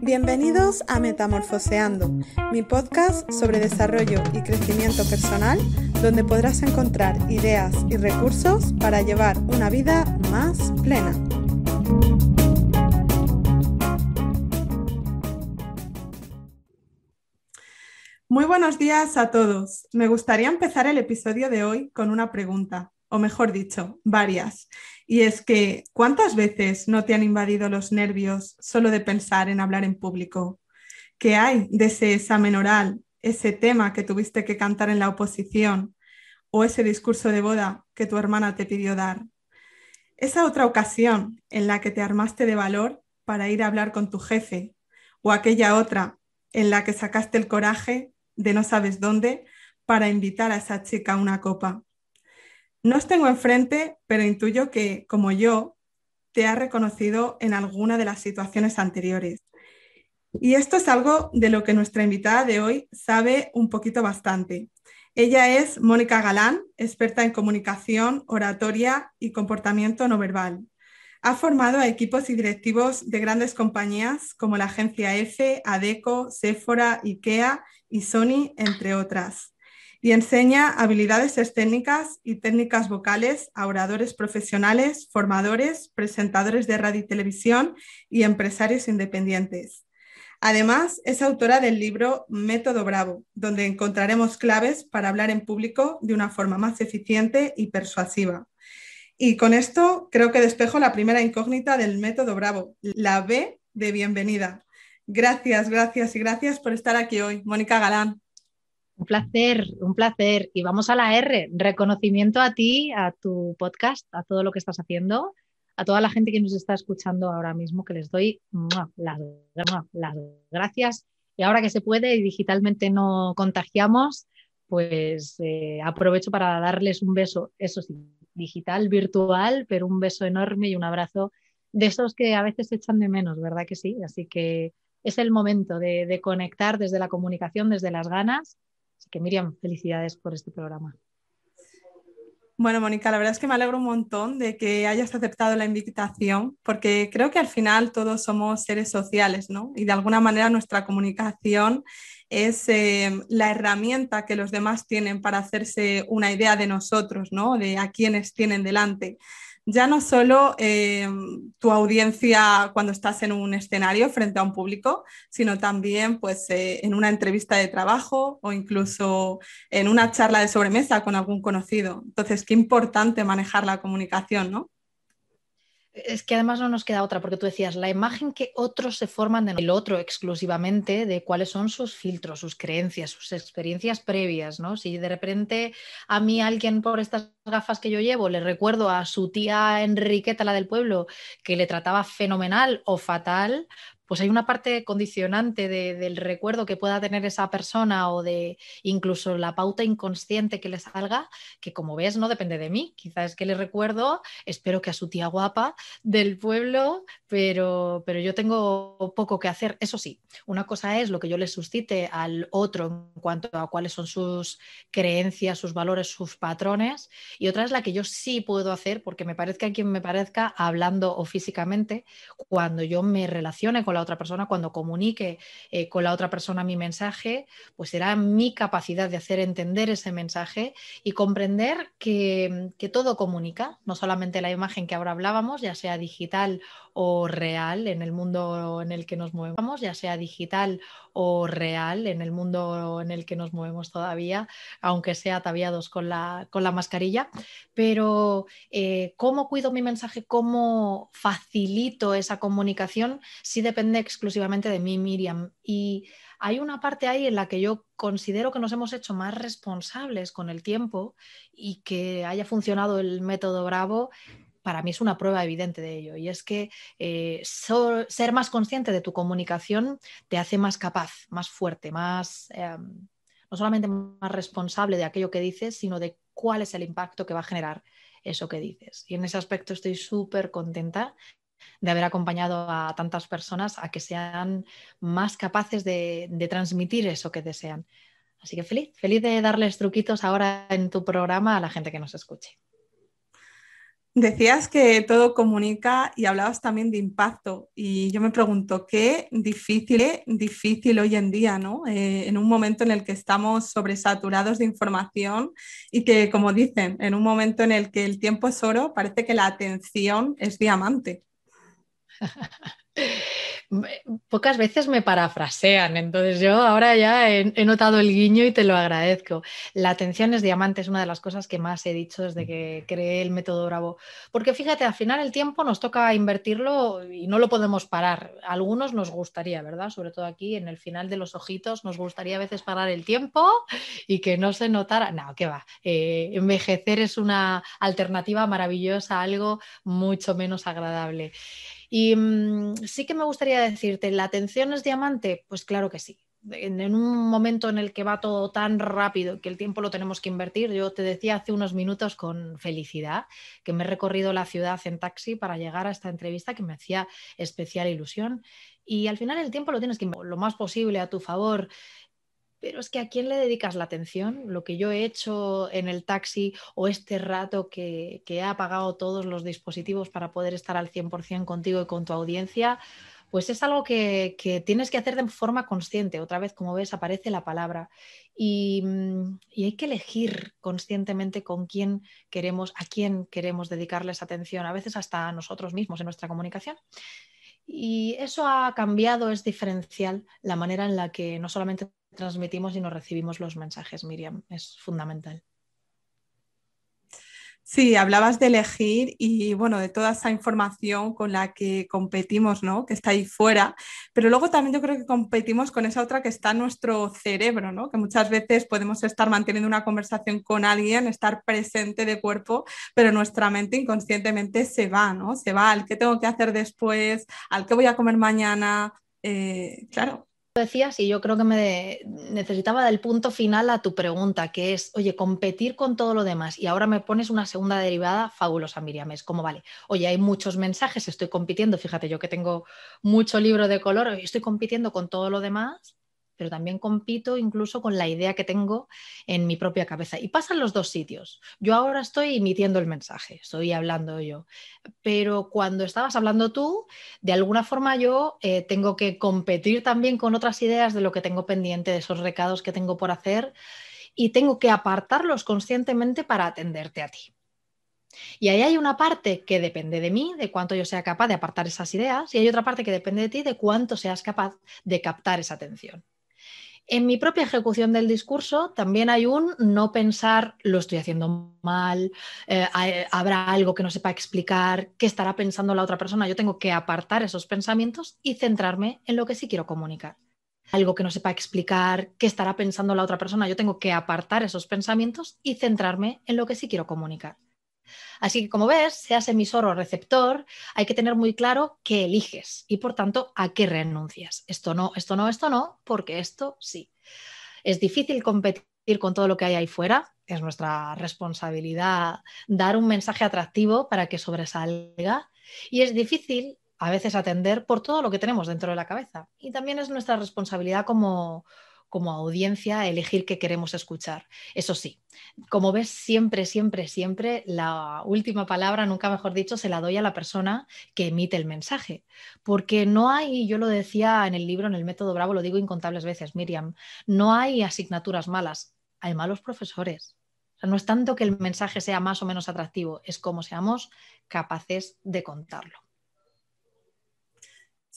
Bienvenidos a Metamorfoseando, mi podcast sobre desarrollo y crecimiento personal, donde podrás encontrar ideas y recursos para llevar una vida más plena. Muy buenos días a todos. Me gustaría empezar el episodio de hoy con una pregunta o mejor dicho, varias. Y es que, ¿cuántas veces no te han invadido los nervios solo de pensar en hablar en público? ¿Qué hay de ese examen oral, ese tema que tuviste que cantar en la oposición o ese discurso de boda que tu hermana te pidió dar? Esa otra ocasión en la que te armaste de valor para ir a hablar con tu jefe o aquella otra en la que sacaste el coraje de no sabes dónde para invitar a esa chica a una copa. No os tengo enfrente, pero intuyo que, como yo, te ha reconocido en alguna de las situaciones anteriores. Y esto es algo de lo que nuestra invitada de hoy sabe un poquito bastante. Ella es Mónica Galán, experta en comunicación, oratoria y comportamiento no verbal. Ha formado a equipos y directivos de grandes compañías como la agencia EFE, ADECO, Sephora, IKEA y Sony, entre otras y enseña habilidades escénicas y técnicas vocales a oradores profesionales, formadores, presentadores de radio y televisión y empresarios independientes. Además, es autora del libro Método Bravo, donde encontraremos claves para hablar en público de una forma más eficiente y persuasiva. Y con esto creo que despejo la primera incógnita del Método Bravo, la B de bienvenida. Gracias, gracias y gracias por estar aquí hoy, Mónica Galán. Un placer, un placer. Y vamos a la R. Reconocimiento a ti, a tu podcast, a todo lo que estás haciendo, a toda la gente que nos está escuchando ahora mismo, que les doy las, gracias. Y ahora que se puede y digitalmente no contagiamos, pues eh, aprovecho para darles un beso, eso sí, digital, virtual, pero un beso enorme y un abrazo de esos que a veces se echan de menos, ¿verdad que sí? Así que es el momento de, de conectar desde la comunicación, desde las ganas Así que Miriam, felicidades por este programa. Bueno, Mónica, la verdad es que me alegro un montón de que hayas aceptado la invitación, porque creo que al final todos somos seres sociales, ¿no? Y de alguna manera nuestra comunicación es em, la herramienta que los demás tienen para hacerse una idea de nosotros, ¿no? De a quienes tienen delante ya no solo eh, tu audiencia cuando estás en un escenario frente a un público, sino también pues, eh, en una entrevista de trabajo o incluso en una charla de sobremesa con algún conocido. Entonces, qué importante manejar la comunicación, ¿no? es que además no nos queda otra, porque tú decías, la imagen que otros se forman del otro exclusivamente, de cuáles son sus filtros, sus creencias, sus experiencias previas, ¿no? Si de repente a mí alguien por estas gafas que yo llevo le recuerdo a su tía Enriqueta, la del pueblo, que le trataba fenomenal o fatal, pues hay una parte condicionante del recuerdo que pueda tener esa persona o de incluso la pauta inconsciente que le salga, que como ves no depende de mí. Quizás es que le recuerdo, espero que a su tía guapa del pueblo, pero, pero yo tengo poco que hacer. Eso sí, una cosa es lo que yo le suscite al otro en cuanto a cuáles son sus creencias, sus valores, sus patrones, y otra es la que yo sí puedo hacer, porque me parezca quien me parezca, hablando o físicamente, cuando yo me relacione con la otra persona, cuando comunique eh, con la otra persona mi mensaje, pues será mi capacidad de hacer entender ese mensaje y comprender que, todo comunica, no solamente la imagen que ahora hablábamos, ya sea digital o real en el mundo en el que nos movemos, ya sea digital o real en el mundo en el que nos movemos todavía, aunque sea ataviados con la, con la mascarilla, pero eh, cómo cuido mi mensaje, cómo facilito esa comunicación, si depende exclusivamente de mí, Miriam. Y hay una parte ahí en la que yo considero que nos hemos hecho más responsables con el tiempo y que haya funcionado el método Bravo. Para mí es una prueba evidente de ello y es que eh, ser más consciente de tu comunicación te hace más capaz, más fuerte, más em, no solamente más responsable de aquello que dices, sino de cuál es el impacto que va a generar eso que dices. Y en ese aspecto estoy súper contenta de haber acompañado a tantas personas a que sean más capaces de, transmitir eso que desean. Así que feliz, feliz de darles truquitos ahora en tu programa a la gente que nos escuche. Decías que todo comunica y hablabas también de impacto y yo me pregunto qué difícil, difícil hoy en día, ¿no? Eh, en un momento en el que estamos sobresaturados de información y que, como dicen, en un momento en el que el tiempo es oro, parece que la atención es diamante. Pocas veces me parafrasean, entonces yo ahora ya he, notado el guiño y te lo agradezco. La atención es diamante, es una de las cosas que más he dicho desde que creé el método Bravo. Porque fíjate, al final el tiempo nos toca invertirlo y no lo podemos parar. algunos nos gustaría, ¿verdad? Sobre todo aquí en el final de los ojitos, nos gustaría a veces parar el tiempo y que no se notara. No, que va. Eh, envejecer es una alternativa maravillosa, a algo mucho menos agradable. Y mm, sí que me gustaría decirte, ¿la atención es diamante? Pues claro que sí. En, en, un momento en el que va todo tan rápido que el tiempo lo tenemos que invertir, yo te decía hace unos minutos con felicidad que me he recorrido la ciudad en taxi para llegar a esta entrevista que me hacía especial ilusión. Y al final el tiempo lo tienes que lo más posible a tu favor pero es que a quién le dedicas la atención, lo que yo he hecho en el taxi o este rato que, he apagado todos los dispositivos para poder estar al 100% contigo y con tu audiencia, pues es algo que, tienes que hacer de forma consciente. Otra vez, como ves, aparece la palabra. Y, mm, y, hay que elegir conscientemente con quién queremos, a quién queremos dedicarles atención, a veces hasta a nosotros mismos en nuestra comunicación. Y eso ha cambiado, es diferencial la manera en la que no solamente transmitimos y nos recibimos los mensajes, Miriam. Es fundamental. Sí, hablabas de elegir y bueno, de toda esa información con la que competimos, ¿no? Que está ahí fuera, pero luego también yo creo que competimos con esa otra que está en nuestro cerebro, ¿no? Que muchas veces podemos estar manteniendo una conversación con alguien, estar presente de cuerpo, pero nuestra mente inconscientemente se va, ¿no? Se va al qué tengo que hacer después, al qué voy a comer mañana, eh, claro, decías y yo creo que me necesitaba del punto final a tu pregunta, que es, oye, competir con todo lo demás y ahora me pones una segunda derivada fabulosa, Miriam, es como, vale, oye, hay muchos mensajes, estoy compitiendo, fíjate yo que tengo mucho libro de color, estoy compitiendo con todo lo demás pero también compito incluso con la idea que tengo en mi propia cabeza. Y pasan los dos sitios. Yo ahora estoy emitiendo el mensaje, estoy hablando yo, pero cuando estabas hablando tú, de alguna forma yo eh, tengo que competir también con otras ideas de lo que tengo pendiente, de esos recados que tengo por hacer y tengo que apartarlos conscientemente para atenderte a ti. Y ahí hay una parte que depende de mí, de cuánto yo sea capaz de apartar esas ideas, y hay otra parte que depende de ti, de cuánto seas capaz de captar esa atención. En mi propia ejecución del discurso también hay un no pensar lo estoy haciendo mal, eh, eh, habrá algo que no sepa explicar, qué estará pensando la otra persona. Yo tengo que apartar esos pensamientos y centrarme en lo que sí quiero comunicar. Algo que no sepa explicar, qué estará pensando la otra persona. Yo tengo que apartar esos pensamientos y centrarme en lo que sí quiero comunicar. Así que como ves, seas emisor o receptor, hay que tener muy claro qué eliges y por tanto a qué renuncias. Esto no, esto no, esto no, porque esto sí. Es difícil competir con todo lo que hay ahí fuera. Es nuestra responsabilidad dar un mensaje atractivo para que sobresalga. Y es difícil a veces atender por todo lo que tenemos dentro de la cabeza. Y también es nuestra responsabilidad como, como audiencia elegir qué queremos escuchar. Eso sí, como ves, siempre, siempre, siempre la última palabra, nunca mejor dicho, se la doy a la persona que emite el mensaje. Porque no hay, yo lo decía en el libro, en el método Bravo, lo digo incontables veces, Miriam, no hay asignaturas malas, hay malos profesores. no es tanto que el mensaje sea más o menos atractivo, es como seamos capaces de contarlo.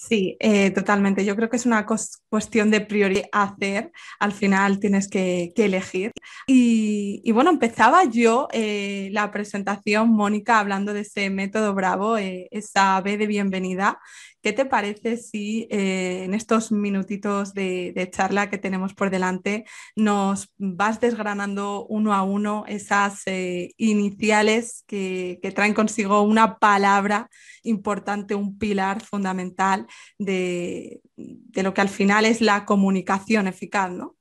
Sí, eh, totalmente. Yo creo que es una cuestión de prioridad hacer. Al final tienes que, elegir. Y, bueno, empezaba yo eh, la presentación, Mónica, hablando de ese método Bravo, eh, esa B de bienvenida. ¿Qué te parece si en estos minutitos de, charla que tenemos por delante nos vas desgranando uno a uno esas iniciales que traen consigo una palabra importante, un pilar fundamental? de, lo que al final es la comunicación eficaz, ¿no?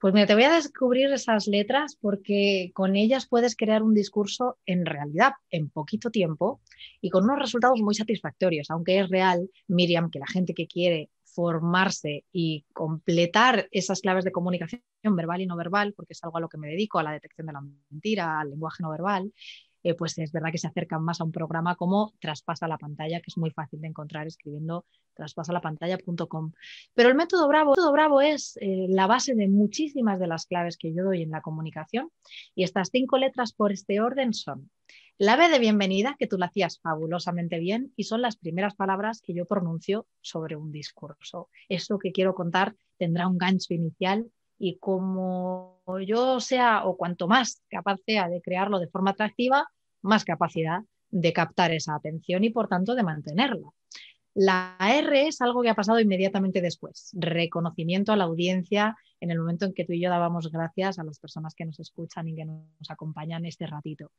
Pues mira, te voy a descubrir esas letras porque con ellas puedes crear un discurso en realidad en poquito tiempo y con unos resultados muy satisfactorios, aunque es real, Miriam, que la gente que quiere formarse y completar esas claves de comunicación verbal y no verbal, porque es algo a lo que me dedico, a la detección de la mentira, al lenguaje no verbal, eh, pues es verdad que se acercan más a un programa como Traspasa la pantalla, que es muy fácil de encontrar escribiendo traspasalapantalla.com. Pero el método Bravo, el Bravo es eh, la base de muchísimas de las claves que yo doy en la comunicación y estas cinco letras por este orden son la B de bienvenida, que tú la hacías fabulosamente bien, y son las primeras palabras que yo pronuncio sobre un discurso. Eso que quiero contar tendrá un gancho inicial y como yo sea o cuanto más capaz sea de crearlo de forma atractiva, más capacidad de captar esa atención y por tanto de mantenerla. La R es algo que ha pasado inmediatamente después, reconocimiento a la audiencia en el momento en que tú y yo dábamos gracias a las personas que nos escuchan y que nos acompañan este ratito.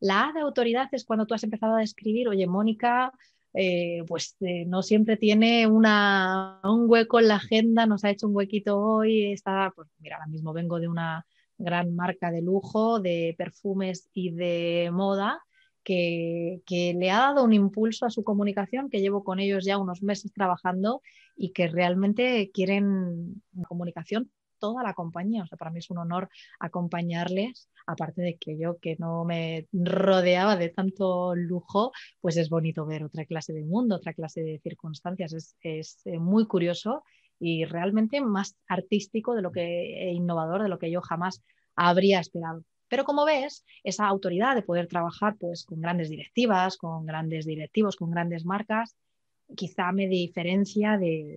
La A de autoridad es cuando tú has empezado a escribir, oye, Mónica, eh, pues eh, no siempre tiene una, un hueco en la agenda, nos ha hecho un huequito hoy, está, pues mira, ahora mismo vengo de una gran marca de lujo, de perfumes y de moda, que, le ha dado un impulso a su comunicación, que llevo con ellos ya unos meses trabajando y que realmente quieren comunicación toda la compañía. O sea, para mí es un honor acompañarles, aparte de que yo que no me rodeaba de tanto lujo, pues es bonito ver otra clase de mundo, otra clase de circunstancias. Es, es eh, muy curioso y realmente más artístico de lo que, e innovador de lo que yo jamás habría esperado. Pero como ves, esa autoridad de poder trabajar pues, con grandes directivas, con grandes directivos, con grandes marcas, quizá me diferencia de,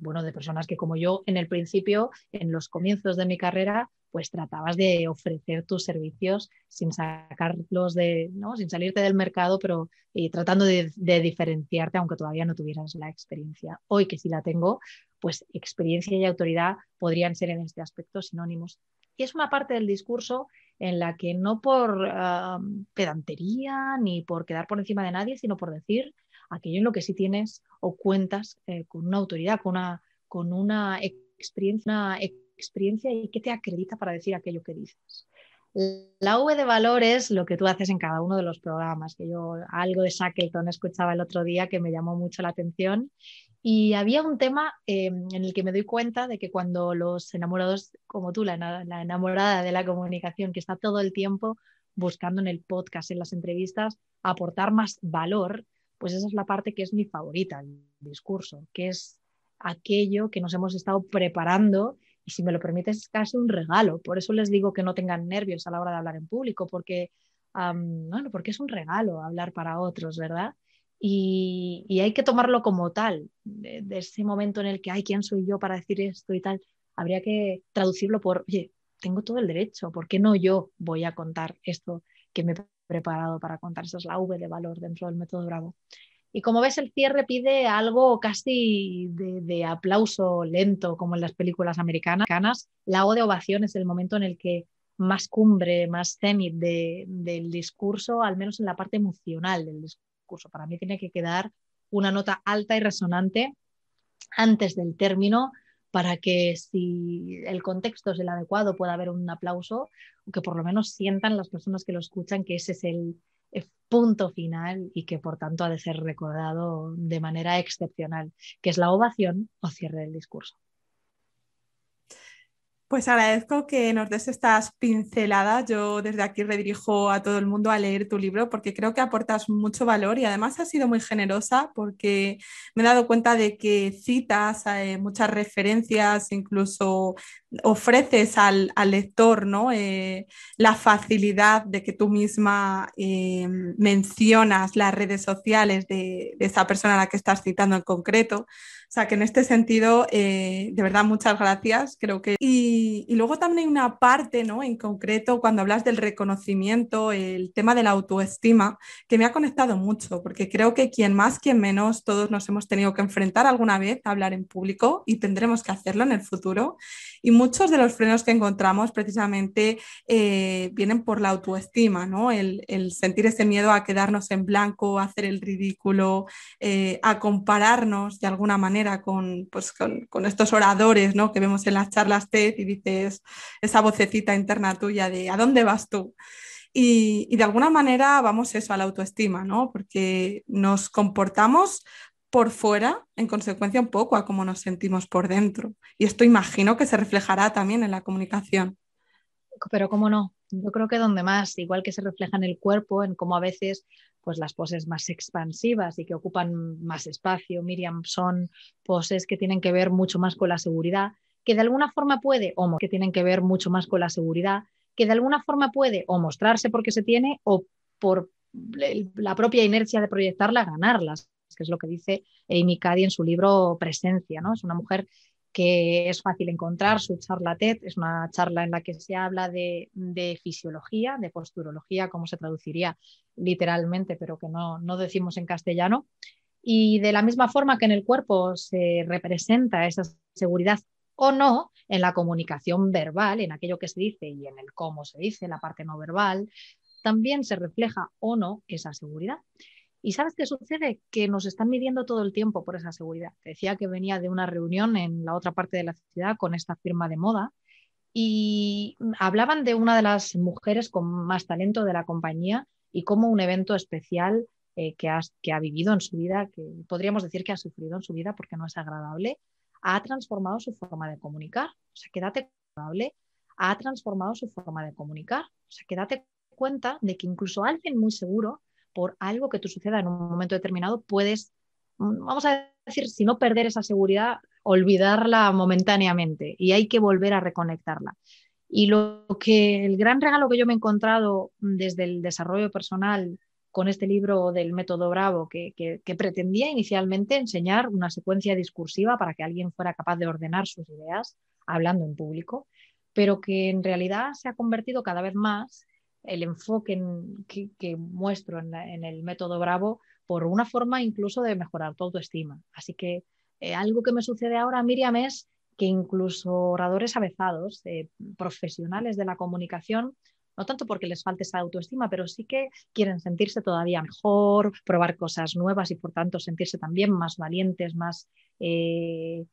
bueno, de personas que como yo en el principio, en los comienzos de mi carrera, pues tratabas de ofrecer tus servicios sin sacarlos de, ¿no? sin salirte del mercado, pero tratando de, de diferenciarte aunque todavía no tuvieras la experiencia. Hoy que sí la tengo, pues experiencia y autoridad podrían ser en este aspecto sinónimos. Y es una parte del discurso en la que no por pedantería ni por quedar por encima de nadie, sino por decir aquello en lo que sí tienes o cuentas eh, con una autoridad, con una, experiencia, una experiencia y que te acredita para decir aquello que dices. La V de valor es lo que tú haces en cada uno de los programas, que yo algo de Shackleton escuchaba el otro día que me llamó mucho la atención. Y había un tema em, en el que me doy cuenta de que cuando los enamorados, como tú, la, la enamorada de la comunicación, que está todo el tiempo buscando en el podcast, en las entrevistas, aportar más valor, pues esa es la parte que es mi favorita, el discurso, que es aquello que nos hemos estado preparando y si me lo permites, es casi un regalo. Por eso les digo que no tengan nervios a la hora de hablar en público, porque, porque es un regalo hablar para otros, ¿verdad? Y, y hay que tomarlo como tal, de, de, ese momento en el que, ay, ¿quién soy yo para decir esto y tal? Habría que traducirlo por, oye, tengo todo el derecho, ¿por qué no yo voy a contar esto que me he preparado para contar? Esa es la V de valor dentro del método Bravo. Y como ves, el cierre pide algo casi de, aplauso lento, como en las películas americanas. La O de ovación es el momento en el que más cumbre, más cenit del discurso, al menos en la parte emocional del discurso. Para mí tiene que quedar una nota alta y resonante antes del término para que si el contexto es el adecuado pueda haber un aplauso, o que por lo menos sientan las personas que lo escuchan que ese es el, punto final y que por tanto ha de ser recordado de manera excepcional, que es la ovación o cierre del discurso. Pues agradezco que nos des estas pinceladas. Yo desde aquí redirijo a todo el mundo a leer tu libro porque creo que aportas mucho valor y además has sido muy generosa porque me he dado cuenta de que citas eh, muchas referencias, incluso ofreces al, lector ¿no? Eh, la facilidad de que tú misma eh, mencionas las redes sociales de, de, esa persona a la que estás citando en concreto. O sea que en este sentido, de verdad, muchas gracias. Creo que... Y, y, luego también hay una parte, En concreto, cuando hablas del reconocimiento, el tema de la autoestima, que me ha conectado mucho, porque creo que quien más, quien menos, todos nos hemos tenido que enfrentar alguna vez a hablar en público y tendremos que hacerlo en el futuro. Y muchos de los frenos que encontramos precisamente eh, vienen por la autoestima, El, sentir ese miedo a quedarnos en blanco, a hacer el ridículo, eh, a compararnos de alguna manera con, pues, estos oradores, Que vemos en las charlas TED y dices esa vocecita interna tuya de ¿a dónde vas tú? Y, de alguna manera vamos eso a la autoestima, ¿no? Porque nos comportamos por fuera, en consecuencia un poco a cómo nos sentimos por dentro. Y esto imagino que se reflejará también en la comunicación. Pero cómo no, yo creo que donde más, igual que se refleja en el cuerpo, en cómo a veces pues las poses más expansivas y que ocupan más espacio, Miriam, son poses que tienen que ver mucho más con la seguridad, que de alguna forma puede, o que tienen que ver mucho más con la seguridad, que de alguna forma puede o mostrarse porque se tiene o por la propia inercia de proyectarla, ganarlas, que es lo que dice Amy Cady en su libro Presencia. ¿no? Es una mujer que es fácil encontrar, su charla TED es una charla en la que se habla de, fisiología, de posturología, como se traduciría literalmente, pero que no, no decimos en castellano. Y de la misma forma que en el cuerpo se representa esa seguridad o no en la comunicación verbal, en aquello que se dice y en el cómo se dice, la parte no verbal, también se refleja o no esa seguridad. ¿Y sabes qué sucede? Que nos están midiendo todo el tiempo por esa seguridad. decía que venía de una reunión en la otra parte de la ciudad con esta firma de moda y hablaban de una de las mujeres con más talento de la compañía y cómo un evento especial eh, que, que, ha vivido en su vida, que podríamos decir que ha sufrido en su vida porque no es agradable, ha transformado su forma de comunicar. O sea, quédate ha transformado su forma de comunicar. O sea, quédate cuenta de que incluso alguien muy seguro, por algo que tú suceda en un momento determinado, puedes, mm, vamos a decir, si no perder esa seguridad, olvidarla momentáneamente y hay que volver a reconectarla. Y lo que el gran regalo que yo me he encontrado desde el desarrollo personal con este libro del método Bravo que, pretendía inicialmente enseñar una secuencia discursiva para que alguien fuera capaz de ordenar sus ideas hablando en público, pero que en realidad se ha convertido cada vez más el enfoque que, muestro en, el método Bravo por una forma incluso de mejorar tu autoestima. Así que eh, algo que me sucede ahora, Miriam, es que incluso oradores avezados, eh, profesionales de la comunicación, no tanto porque les falte esa autoestima, pero sí que quieren sentirse todavía mejor, probar cosas nuevas y por tanto sentirse también más valientes, más eh,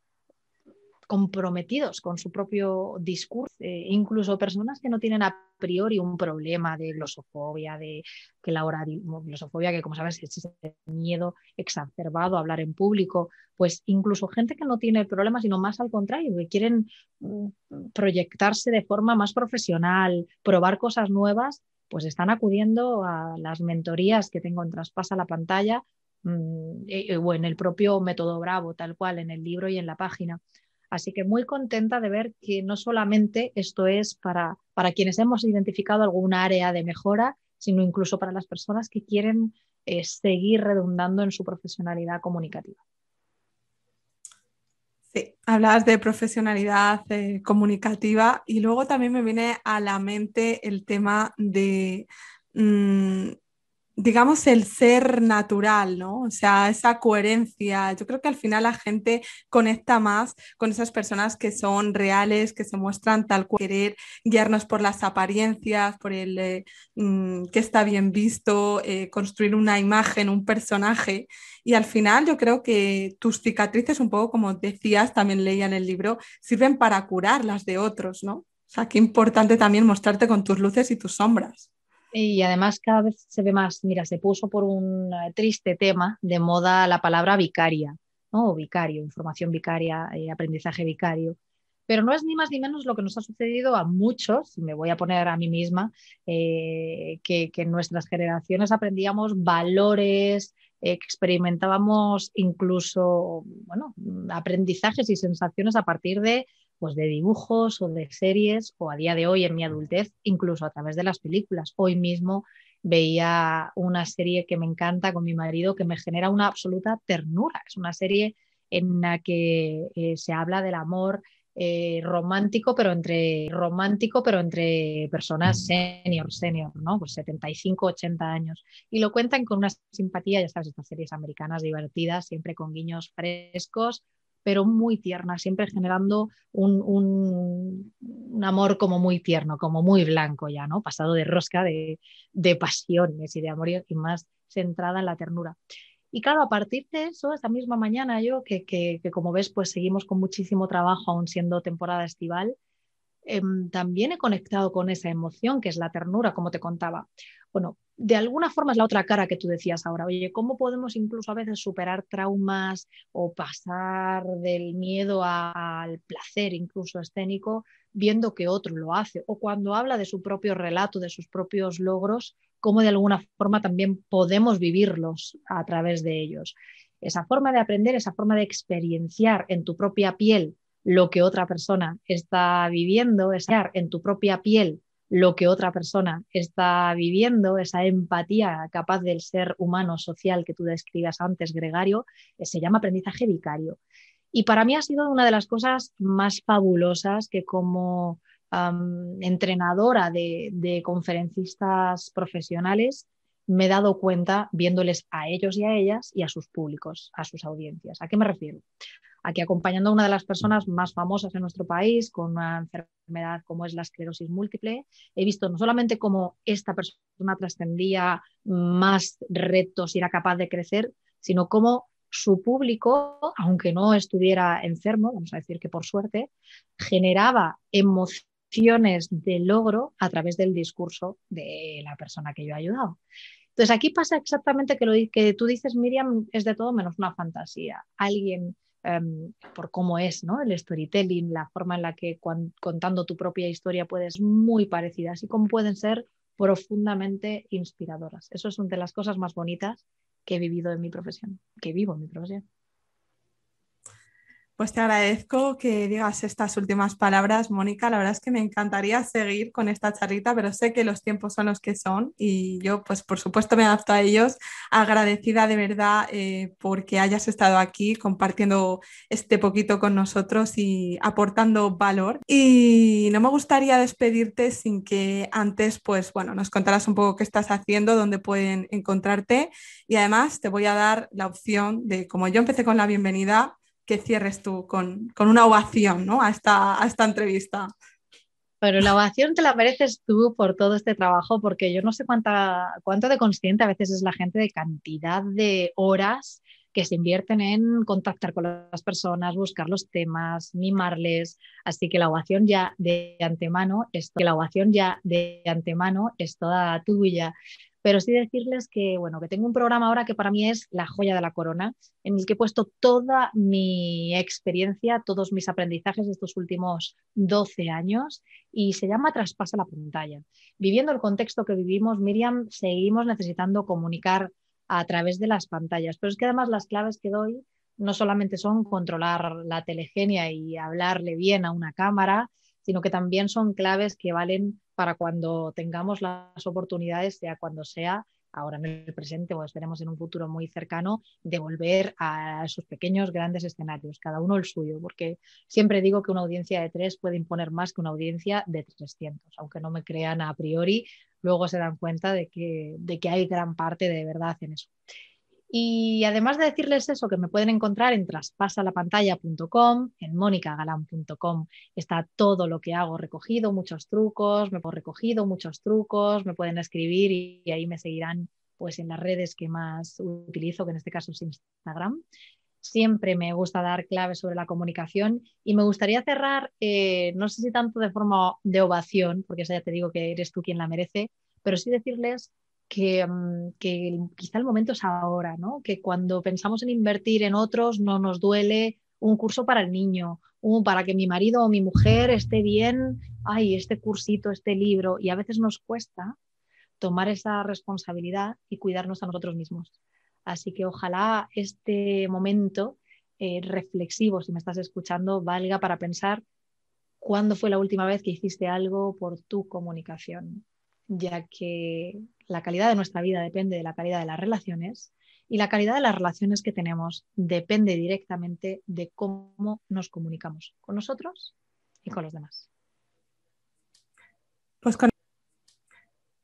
comprometidos con su propio discurso, eh, incluso personas que no tienen a priori un problema de glosofobia, de que la hora, glosofobia, que como sabes es ese miedo exacerbado a hablar en público, pues incluso gente que no tiene el problema, sino más al contrario, que quieren mm, proyectarse de forma más profesional, probar cosas nuevas, pues están acudiendo a las mentorías que tengo en Traspasa la pantalla mm, eh, o en el propio método Bravo, tal cual, en el libro y en la página. Así que muy contenta de ver que no solamente esto es para, para quienes hemos identificado alguna área de mejora, sino incluso para las personas que quieren eh, seguir redundando en su profesionalidad comunicativa. Sí, hablas de profesionalidad eh, comunicativa y luego también me viene a la mente el tema de mm, digamos, el ser natural, ¿no? O sea, esa coherencia. Yo creo que al final la gente conecta más con esas personas que son reales, que se muestran tal cual, querer guiarnos por las apariencias, por el eh, mm, que está bien visto, eh, construir una imagen, un personaje. Y al final yo creo que tus cicatrices, un poco como decías, también leía en el libro, sirven para curar las de otros, ¿no? O sea, qué importante también mostrarte con tus luces y tus sombras. Y además cada vez se ve más, mira, se puso por un eh, triste tema de moda la palabra vicaria, ¿no? vicario, información vicaria, eh, aprendizaje vicario. Pero no es ni más ni menos lo que nos ha sucedido a muchos, me voy a poner a mí misma, eh, que, que, en nuestras generaciones aprendíamos valores, experimentábamos incluso, bueno, aprendizajes y sensaciones a partir de pues de dibujos o de series o a día de hoy en mi adultez incluso a través de las películas. Hoy mismo veía una serie que me encanta con mi marido que me genera una absoluta ternura. Es una serie en la que eh, se habla del amor eh, romántico, pero entre romántico, pero entre personas mm. senior, senior, ¿no? Pues 75, 80 años. Y lo cuentan con una simpatía, ya sabes, estas series americanas divertidas, siempre con guiños frescos, pero muy tierna, siempre generando un, amor como muy tierno, como muy blanco ya, ¿no? Pasado de rosca de, pasiones y de amor y más centrada en la ternura. Y claro, a partir de eso, esa misma mañana yo, que, como ves, pues seguimos con muchísimo trabajo, aún siendo temporada estival, em, también he conectado con esa emoción que es la ternura, como te contaba. Bueno, de alguna forma es la otra cara que tú decías ahora, oye, ¿cómo podemos incluso a veces superar traumas o pasar del miedo al placer incluso escénico viendo que otro lo hace? O cuando habla de su propio relato, de sus propios logros, ¿cómo de alguna forma también podemos vivirlos a través de ellos? Esa forma de aprender, esa forma de experienciar en tu propia piel lo que otra persona está viviendo, es en tu propia piel lo que otra persona está viviendo, esa empatía capaz del ser humano social que tú describías antes, Gregario, eh, se llama aprendizaje vicario. Y para mí ha sido una de las cosas más fabulosas que como entrenadora de conferencistas profesionales me he dado cuenta viéndoles a ellos y a ellas y a sus públicos, a sus audiencias. ¿A qué me refiero? aquí acompañando a una de las personas más famosas en nuestro país con una enfermedad como es la esclerosis múltiple. He visto no solamente cómo esta persona trascendía más retos y era capaz de crecer, sino cómo su público, aunque no estuviera enfermo, vamos a decir que por suerte, generaba emociones de logro a través del discurso de la persona que yo he ayudado. Entonces aquí pasa exactamente que lo que tú dices, Miriam, es de todo menos una fantasía. Alguien Em, por cómo es ¿no? el storytelling, la forma en la que contando tu propia historia puedes muy parecidas y cómo pueden ser profundamente inspiradoras. Eso es una de las cosas más bonitas que he vivido en mi profesión, que vivo en mi profesión. Pues te agradezco que digas estas últimas palabras, Mónica. La verdad es que me encantaría seguir con esta charlita, pero sé que los tiempos son los que son y yo, pues por supuesto, me adapto a ellos. Agradecida de verdad eh, porque hayas estado aquí compartiendo este poquito con nosotros y aportando valor. Y no me gustaría despedirte sin que antes, pues bueno, nos contaras un poco qué estás haciendo, dónde pueden encontrarte y además te voy a dar la opción de, como yo empecé con la bienvenida, que cierres tú con, una ovación ¿no? a, esta, entrevista. Pero la ovación te la mereces tú por todo este trabajo, porque yo no sé cuánta, cuánto de consciente a veces es la gente de cantidad de horas que se invierten en contactar con las personas, buscar los temas, mimarles. Así que la ovación ya de antemano es, que la ovación ya de antemano es toda tuya pero sí decirles que, bueno, que tengo un programa ahora que para mí es la joya de la corona, en el que he puesto toda mi experiencia, todos mis aprendizajes de estos últimos 12 años y se llama Traspasa la pantalla. Viviendo el contexto que vivimos, Miriam, seguimos necesitando comunicar a través de las pantallas, pero es que además las claves que doy no solamente son controlar la telegenia y hablarle bien a una cámara, sino que también son claves que valen para cuando tengamos las oportunidades, sea cuando sea, ahora en el presente o esperemos en un futuro muy cercano, de volver a esos pequeños, grandes escenarios, cada uno el suyo, porque siempre digo que una audiencia de tres puede imponer más que una audiencia de 300, aunque no me crean a priori, luego se dan cuenta de que, de que hay gran parte de verdad en eso. Y además de decirles eso, que me pueden encontrar en traspasalapantalla.com, en monicagalán.com está todo lo que hago recogido, muchos trucos, me he recogido muchos trucos, me pueden escribir y, ahí me seguirán pues en las redes que más utilizo, que en este caso es Instagram. Siempre me gusta dar claves sobre la comunicación y me gustaría cerrar, eh, no sé si tanto de forma de ovación, porque ya te digo que eres tú quien la merece, pero sí decirles Mm, que, quizá el momento es ahora, ¿no? que cuando pensamos en invertir en otros no nos duele un curso para el niño, un, para que mi marido o mi mujer esté bien, ay, este cursito, este libro, y a veces nos cuesta tomar esa responsabilidad y cuidarnos a nosotros mismos. Así que ojalá este momento eh, reflexivo, si me estás escuchando, valga para pensar cuándo fue la última vez que hiciste algo por tu comunicación, ya que la calidad de nuestra vida depende de la calidad de las relaciones y la calidad de las relaciones que tenemos depende directamente de cómo nos comunicamos con nosotros y con los demás. Pues con,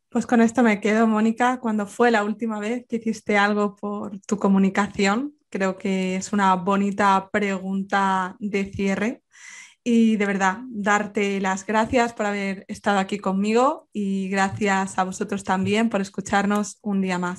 pues con esto me quedo, Mónica. Cuando fue la última vez que hiciste algo por tu comunicación? Creo que es una bonita pregunta de cierre. Y de verdad, darte las gracias por haber estado aquí conmigo y gracias a vosotros también por escucharnos un día más.